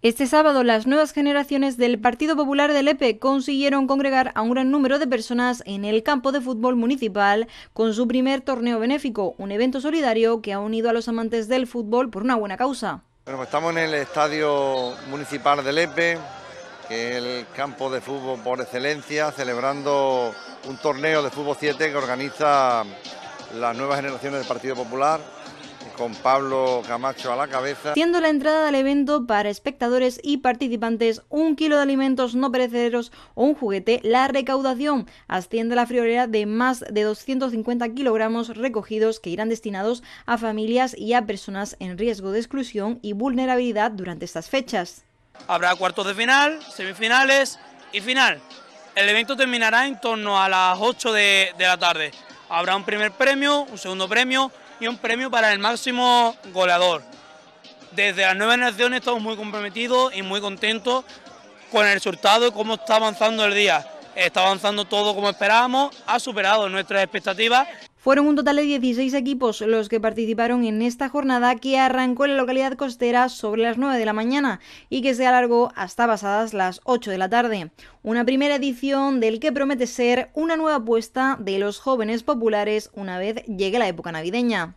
Este sábado, las nuevas generaciones del Partido Popular del EPE e consiguieron congregar a un gran número de personas en el campo de fútbol municipal con su primer torneo benéfico, un evento solidario que ha unido a los amantes del fútbol por una buena causa. Pues estamos en el estadio municipal del EPE, e, que es el campo de fútbol por excelencia, celebrando un torneo de fútbol 7 que organiza las nuevas generaciones del Partido Popular con Pablo Camacho a la cabeza. Siendo la entrada del evento para espectadores y participantes un kilo de alimentos no perecederos o un juguete, la recaudación asciende a la friolera de más de 250 kilogramos recogidos que irán destinados a familias y a personas en riesgo de exclusión y vulnerabilidad durante estas fechas. Habrá cuartos de final, semifinales y final. El evento terminará en torno a las 8 de la tarde. Habrá un primer premio, un segundo premio y un premio para el máximo goleador. Desde las nueve naciones estamos muy comprometidos y muy contentos con el resultado y cómo está avanzando el día. Está avanzando todo como esperábamos, ha superado nuestras expectativas fueron un total de 16 equipos los que participaron en esta jornada que arrancó en la localidad costera sobre las 9 de la mañana y que se alargó hasta pasadas las 8 de la tarde. Una primera edición del que promete ser una nueva apuesta de los jóvenes populares una vez llegue la época navideña.